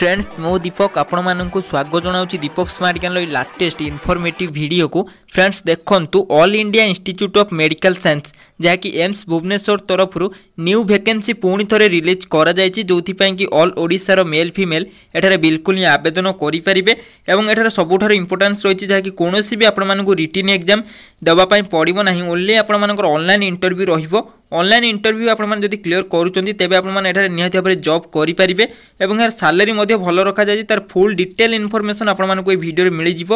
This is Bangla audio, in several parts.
ফ্রেন্ডস মো দীপক আপনার স্বাগত জনাওছি দীপক স্মার্ট জ্ঞানর লাটেস্ট ইনফরমেটিভ ভিডিও কু ফ্রেন্ডস দেখন্তু All India Institute of Medical Science যা কি এমস ভুবনেশ্বর তরফর নিউ ভ্যাকেন্সি পুঁড়ি থরে রিলিজ করা যাই যেপাই কি অল ওড়শার মেল ফিমেল এখানে বিলকুল হি আবেদন করে পারে এবং এখানে সবুঠার ইম্পর্টান্স রয়েছে যা কি কৌশি বি আপনার রিটিন এক্সাম দেওয়া পড়ব না ওনলি আপনার অনলাইন ইন্টরভিউ রহব অনলাইন ইন্টরভিউ আপনার যদি ক্লিয়ার করছেন তবে আপনার এখানে নিহতি ভাবে জব করে পারে এবং এর স্যালারি ভালো রাখা যায় তার ফুল ডিটেল ইনফরমেশন আপনার এই ভিডিওরে যাব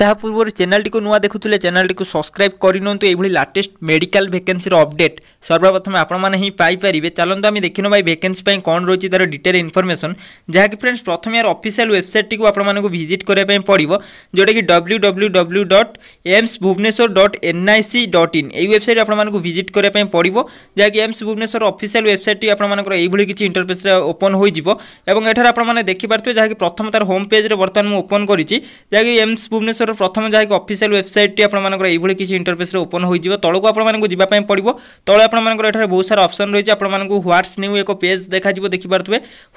ତାହା ପୂର୍ବରୁ ଚ୍ୟାନେଲଟିକୁ ନୂଆ ଦେଖୁଥିଲେ ଚ୍ୟାନେଲଟିକୁ ସବସ୍କ୍ରାଇବ୍ କରିନିଅନ୍ତୁ ଏଇଭଳି ଲାଟେଷ୍ଟ ମେଡ଼ିକାଲ ଭେକେନ୍ସିର ଅପଡେଟ୍ ସର୍ବପ୍ରଥମେ ଆପଣମାନେ ହିଁ ପାଇପାରିବେ ଚାଲନ୍ତୁ ଆମେ ଦେଖିନୁ ଭାଇ ଭେକେନ୍ସି ପାଇଁ କ'ଣ ରହିଛି ତା'ର ଡିଟେଲ୍ ଇନଫର୍ମେସନ୍ ଯାହାକି ଫ୍ରେଣ୍ଡସ୍ ପ୍ରଥମେ ଏହାର ଅଫିସିଆଲ ୱେବସାଇଟ୍ଟିକୁ ଆପଣମାନଙ୍କୁ ଭିଜିଟ୍ କରିବା ପାଇଁ ପଡ଼ିବ ଯେଉଁଟାକି W W W dot AIIMS Bhubaneswar dot NIC dot in ଏଇ ୱେବସାଇଟ୍ ଆପଣମାନଙ୍କୁ ଭିଜିଟ୍ କରିବା ପାଇଁ ପଡ଼ିବ ଯାହାକି ଏମ୍ସ ଭୁବନେଶ୍ୱର ଅଫିସିଆଲ ୱେବସାଇଟ୍ଟି ଆପଣମାନଙ୍କର ଏଇଭଳି କିଛି ଇଣ୍ଟରଫେସ୍ରେ ଓପନ୍ ହୋଇଯିବ ଏବଂ ଏଠାରେ ଆପଣମାନେ ଦେଖିପାରୁଥିବେ ଯାହାକି ପ୍ରଥମ ତା'ର ହୋମ୍ ପେଜ୍ରେ ବର୍ତ୍ତମାନ ମୁଁ ଓପନ୍ କରିଛି ଯାହାକି ଏମ୍ସ ଭୁବନେଶ୍ୱର ইন্টারফেসর প্রথমে যাই অফিসিয়াল ওয়েবসাইটটি আপনার এইভাবে কিছু ইন্টারফেসরে ওপন হয়ে যাব তলক আপনার যা পড়ব তলে আপনার এখানে বহু সারা অপসন রয়েছে আপনার হোয়াটস নিউ এক পেজ দেখা যাব দেখিপারে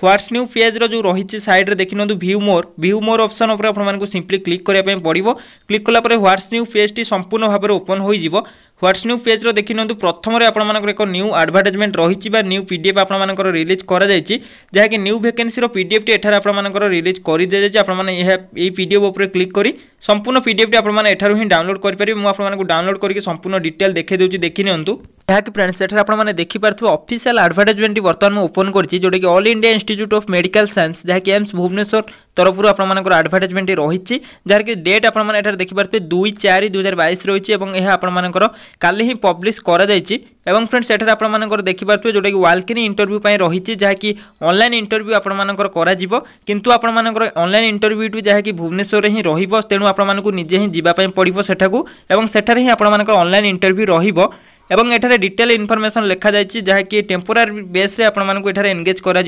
হোয়াটস নিউ পেজর যে রয়েছে সাইড্রে দেখিনিন্তু view more view more option উপরে আপনার সিম্পলি ক্লিক করা পড়ব ক্লিক কলাপরে হোয়াটস নিউ পেজটি সম্পূর্ণ ভাবে ওপন হয়ে যাব হোয়াটস নিউ পেজ্র দেখি নিউ প্রথমে আপনার এক নিউ আডভার্টাইজমেন্ট রয়েছে বা নিউ পিডিএফ আপনার রিলিজ করা যাই যাকি নিউ ভ্যাকেন্সির পিডিএফটি এখানে আপনার রিলিজ করে দিয়েছে আপনার এই পিডিএফ উপরে ক্লিক করে সম্পূর্ণ পিডিএফটি আপনার এঠার হি ডাউনলোড করে পারবে মু আপনার ডাউনলোড করি সম্পূর্ণ ডিটেল দেখাই দেখি নিউ ଯାହାକି ଫ୍ରେଣ୍ଡସ୍ ସେଠାରେ ଆପଣମାନେ ଦେଖିପାରୁଥିବେ ଅଫିସିଆଲ୍ ଆଡ଼ଭର୍ଟାଇଜମେଣ୍ଟଟି ବର୍ତ୍ତମାନ ମୁଁ ଓପନ୍ କରିଛି ଯେଉଁଟାକି All India Institute of Medical Science ଯାହାକି ଏମ୍ସ ଭୁବନେଶ୍ୱର ତରଫରୁ ଆପଣମାନଙ୍କର ଆଡ଼ଭର୍ଟାଇଜମେଣ୍ଟ ରହିଛି ଯାହାକି ଡେଟ୍ ଆପଣମାନେ ଏଠାରେ ଦେଖିପାରୁଥିବେ ଦୁଇ ଚାରି ଦୁଇ ହଜାର ବାଇଶ ରହିଛି ଏବଂ ଏହା ଆପଣମାନଙ୍କର କାଲି ହିଁ ପବ୍ଲିଶ କରାଯାଇଛି এবং ফ্রেন্ডস এটার আপনার দেখিপারে যেটা কি ওয়ালকিনি ইন্টরভিউ পাই রয়েছে যা কি অনলাইন ইন্টরভিউ আপনার করা কিন্তু আপনার অনলাইন ইন্টরভিউটি যা কি ভুবনেশ্বরের হি রহব তেমন আপনার নিজে হি যা পড়ব সেটা এবং সেঠার হি আপনার অনলাইন ইন্টরভিউ রহব এবং এখানে ডিটেল ইনফরমেশন লেখা যাই কি টেম্পোরারি বেস্রে আপনার এখানে এনগেজ করা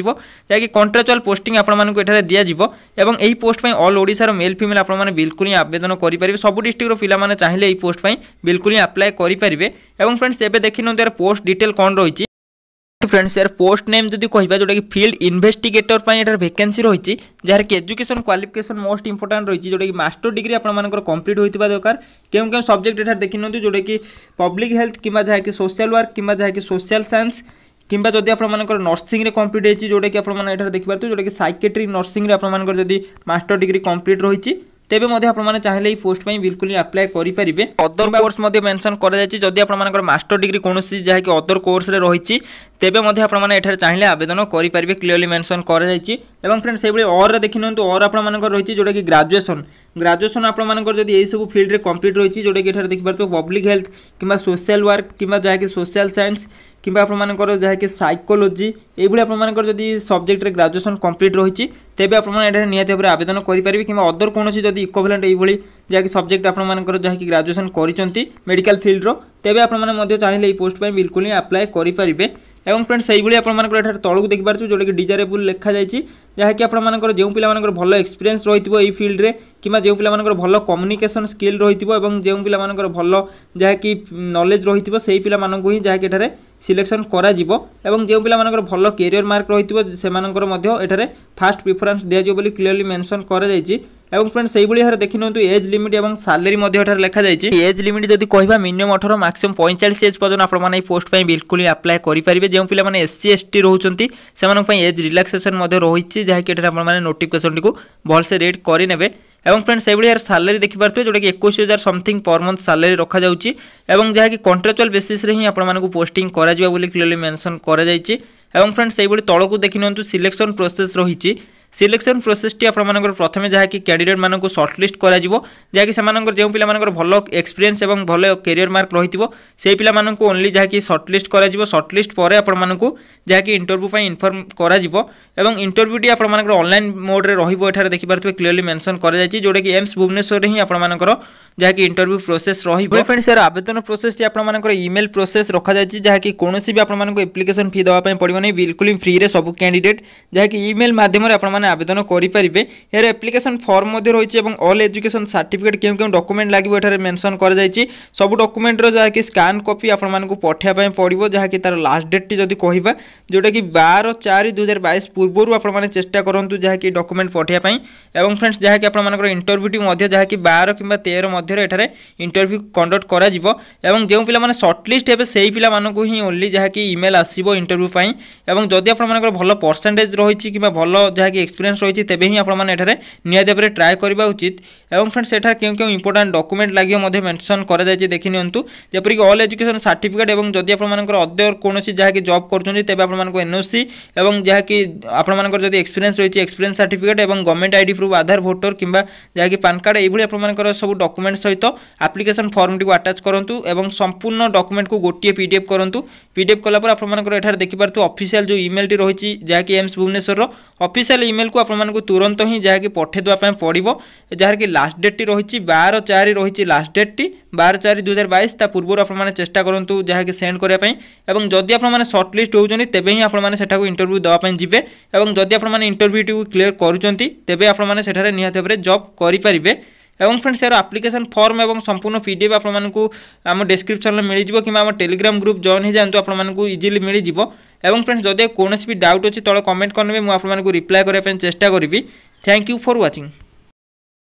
কি কন্ট্রাচুয়াল পোস্টিং আপনার এখানে দিয়াযিব এবং এই পোস্ট পাই অল ওড়িশার মেল ফিমেল আপনার বিলকুল হি আবেদন করে পারে সবু ডিস্ট্রিক্টর পিলামানে চাইলে এই পোস্ট পাই বিলকুল হি আপ্লাই করে পারে এবং ফ্রেন্ডস এবে দেখি নিও পোস্ট ডিটেল কম রয়েছে फ्रेंड्स यार पोस्ट नेम जदि कह जोटा कि फिल्ड इनभेस्टिगेटर पर भैकेन्सी रही जार कि एजुकेशन क्वालिफिकेसन मोस्ट इंपोर्टां रही जोटा कि मास्टर डिग्री आपर कम्प्लीट होता दरकार क्यों क्यों सब्जेक्ट एठार देखी नुँ जोटा कि पब्लिक हेल्थ कि जहाँकि सोशल वर्क कि जहाँकि सोशल साइंस কিংবা যদি আপনার নর্সিং রে কমপ্লিট হয়েছে যেটা কি আপনার এখানে দেখিপার যেটা কি সাইকেট্রি নর্সিং রে আপনার যদি তেবে আপনার চাইলে এই পোস্ট বিলকুল আপ্লাই করে পে অদর কোর্স মেনশন করা যাই যদি আপনার মাস্টর ডিগ্রি কোণী যা কি অদর কোর্সে রয়েছে তেবে আপনার এখানে চাইলে আবেদন করে পে ক্লিয়রলি মেনশন করা যাই এবং ফ্রেন্ড সেইভাবে অর্রে দেখি নিউ অর আপনার রয়েছে যেটা কি গ্রাজুয়েসন গ্রাজুয়েসন আপনার যদি এইসব ফিল্ডে কমপ্লিট রয়েছে যেটা কি এখানে দেখিপার পব্লিক হেলথ কিংবা সোশিয়াল ওয়ার্ক কিংবা যা কি সোশিয়াল সাইন্স কিংবা আপনার যা কি সাইকোলোজি এইভাবে আপনার যদি সবজেক্টরে গ্রাজুয়েসন কমপ্লিট রয়েছে ତେବେ ଆପଣମାନେ ଏଠାରେ ନିହାତି ଭାବରେ ଆବେଦନ କରିପାରିବେ କିମ୍ବା ଅଦର କୌଣସି ଯଦି ଇକୋଭ୍ୟାଲେଣ୍ଟ ଏଇଭଳି ଯାହାକି ସବଜେକ୍ଟ ଆପଣମାନଙ୍କର ଯାହାକି ଗ୍ରାଜୁଏସନ୍ କରିଛନ୍ତି ମେଡ଼ିକାଲ ଫିଲ୍ଡର ତେବେ ଆପଣମାନେ ମଧ୍ୟ ଚାହିଁଲେ ଏହି ପୋଷ୍ଟ ପାଇଁ ବିଲକୁଲ ହିଁ ଆପ୍ଲାଏ କରିପାରିବେ এবং ফ্রেন্ড সেইভাবে আপনার এখানে তলক দেখিপারছ যেটাকি ডিজারেবল লেখা যাই যাকি আপনার যে পিলার ভাল এক্সপিরিয়েন্স রয়েছে এই ফিল্ডে কিংবা যে পিলার ভাল কম্যুনিকেসন স্কিল রয়েছে এবং যে পিলার ভাল যাকি নলেজ রয়েছে সেই পিলা মানুষ হি যাকি এখানে ସିଲେକ୍ସନ୍ କରାଯିବ ଏବଂ ଯେଉଁ ପିଲାମାନଙ୍କର ଭଲ କ୍ୟାରିୟର ମାର୍କ ରହିଥିବ ସେମାନଙ୍କର ମଧ୍ୟ ଏଠାରେ ଫାଷ୍ଟ ପ୍ରିଫରେନ୍ସ ଦିଆଯିବ ବୋଲି କ୍ଲିଅରଲି ମେନସନ୍ କରାଯାଇଛି এবং ফ্রেন্ড সেইভাবে হারে দেখি নিহতু এজ লিমিট এবং স্যালারি এখানে লেখা যাই এজ লিমিট যদি কহা মিনিমম অঠর ম্যাক্সিমম পঁয়চাশ এজ পর্যন্ত আপনার এই পোস্ট পাই বিলকুল আপ্লাই করে পারে যে পিলা মানে এসসি এসটি রোচান সে এজ রিলাক্সেসন রয়েছে যা কি এখানে আপনার নোটিফিকেসনটি ভালসে রিড করে নেবে এবং ফ্রেন্ডস সেইভাবে এর স্যালারি দেখিপারে যেটা কি একুশ হাজার সমথিং পর মন্থ স্যালারি রখা যাচ্ছে এবং যা কি কন্ট্রাকচুয়াল বেসিস হি আপনার পোস্টিং করা বলে ক্লিয়ারলি মেনশন করা যাই এবং ফ্রেন্ডস সেইভাবে তলকু দেখি নিউ সিলেকশন প্রোসেস রয়েছে সিলেকশন প্রোসেসটি আপনার প্রথমে যা কি ক্যাডিডেট মানুষ সর্টলিষ্ট করা যা কি সে যে পিলার ভাল এক্সপিরিয়েন্স এবং ভাল ক্যারিয়র মার্ক রয়েছে সেই পিলা ওনলি যা কি সর্টলিষ্ট করা সর্টলিষ্ট পরে আপনার যা কি ইন্টরভ্যু ইনফর্ম করা এবং ইন্টরভ্যুটি আপনার অনলাইন মোড্রে রহব এখানে দেখিপারে ক্লিয়রলি মেনশন করা যাই যেটা কি এমস ভুবনেশ্বরের হি আপনার যা কি ইন্টরভ্যু প্রোসেস রহব ফ্রেন্ডস এর আবেদন প্রোসেসটি আপনার ইমেল প্রোসেস রখা যাই যা কি কোণী আপনার এপ্লিকেশন ফি দেওয়া পড়বে ମାନେ ବିଲକୁଲ ଫ୍ରିରେ ସବୁ କ୍ୟାଣ୍ଡିଡେଟ୍ ଯାହାକି ଇମେଲ୍ ମାଧ୍ୟମରେ ଆପଣମାନେ ଆବେଦନ କରିପାରିବେ ଏହାର ଆପ୍ଲିକେସନ୍ ଫର୍ମ ମଧ୍ୟ ରହିଛି ଏବଂ ଅଲ୍ ଏଜୁକେସନ୍ ସାର୍ଟିଫିକେଟ୍ କେଉଁ କେଉଁ ଡକୁମେଣ୍ଟ ଲାଗିବ ଏଠାରେ ମେନସନ୍ କରାଯାଇଛି ସବୁ ଡକୁମେଣ୍ଟର ଯାହାକି ସ୍କାନ୍ କପି ଆପଣମାନଙ୍କୁ ପଠାଇବା ପାଇଁ ପଡ଼ିବ ଯାହାକି ତା'ର ଲାଷ୍ଟ ଡେଟ୍ଟି ଯଦି କହିବା ଯେଉଁଟାକି ବାର ଚାରି ଦୁଇହଜାର ବାଇଶ ପୂର୍ବରୁ ଆପଣମାନେ ଚେଷ୍ଟା କରନ୍ତୁ ଯାହାକି ଡକୁମେଣ୍ଟ ପଠାଇବା ପାଇଁ ଏବଂ ଫ୍ରେଣ୍ଡସ୍ ଯାହାକି ଆପଣମାନଙ୍କର ଇଣ୍ଟରଭ୍ୟୁଟି ମଧ୍ୟ ଯାହାକି ବାର କିମ୍ବା ତେର ମଧ୍ୟରେ ଏଠାରେ ଇଣ୍ଟରଭ୍ୟୁ କଣ୍ଡକ୍ଟ କରାଯିବ ଏବଂ ଯେଉଁ ପିଲାମାନେ ସର୍ଟଲିଷ୍ଟ ହେବେ ସେହି ପିଲାମାନଙ୍କୁ ହିଁ ଓନ୍ଲି ଯାହାକି ଇମେଲ୍ ଆସିବ ଇଣ୍ଟରଭ୍ୟୁ ପାଇଁ এবং যদি আপনার ভালো পরসেটেজ রয়েছে কিংবা ভালো যা কি এক্সপিরিয়েন্স রয়েছে তবে হি আপনার এখানে নিহতি ভাবে ট্রাই করা উচিত এবং ফ্রেন্ডস এখানে কেউ কেউ ইম্পর্টাট ডকুমেন্ট লাগবে মেনশন করা যাই দেখি নিতু যেপরি অল এজুকেশন সার্টিফিকেট এবং যদি আপনার অদ্য কোণী যা কি জব করছেন তবে আপনার এনওসি এবং যা কি আপনার যদি এক্সপিরিয়েন্স রয়েছে এক্সপিরিয়েন্স সার্টিফিকেট এবং government ID proof Aadhaar voter কিংবা যা কি পান কার্ড এইভাবে আপনার সব ডকুমেন্ট সহ আপ্লিকেসন ফর্মটি আটাচ করতু এবং সম্পূর্ণ ডকুমেন্ট কু গোটিয়ে পিডিএফ করতু পিডিএফ কলাপরে আপনার এখানে দেখিপার অফিসিয়াল যে ইমেলটি রয়েছে যা কি এমস ভুবনেশ্বর অফিসিয়াল ইমেলকু আপনার তুরন্ত হি যা কি পঠাই দেওয়া পড়ব যা কি লাস্ট ডেটটি রয়েছে বার চারি রয়েছে লাস্ট ডেটটি বার চারি দুই হাজার বাইশ তা পূর্ব আপনার চেষ্টা করতু যা কি সেন্ড করা এবং যদি আপনার সর্ট লিষ্ট হচ্ছেন তেবে হি আপনার সেটা ইন্টরভিউ দেওয়া যাবে এবং যদি আপনার ইন্টরভিউটি ক্লিয়ার করছেন তেবে আপনার সেঠার নিহত ভাবে জব করে পারে এবং ফ্রেন্ডস এর আপ্লিকেশন ফর্ম এবং সম্পূর্ণ পিডিএফ আপনার আম ডেসক্রিপশন মিলিযোগ কিংবা আমার টেলিগ্রাম গ্রুপ জয়েন হয়ে যাতে আপনার ইজিলি মিলিযোগ এবং ଫ୍ରେଣ୍ଡସ୍ ଯଦି କୌଣସି ବି ଡାଉଟ୍ ଅଛି ତଳେ କମେଣ୍ଟ କରିନେବେ ମୁଁ ଆପଣମାନଙ୍କୁ ରିପ୍ଲାଏ କରିବା ପାଇଁ ଚେଷ୍ଟା କରିବି ଥ୍ୟାଙ୍କ ୟୁ ଫର୍ ୱାଚିଂ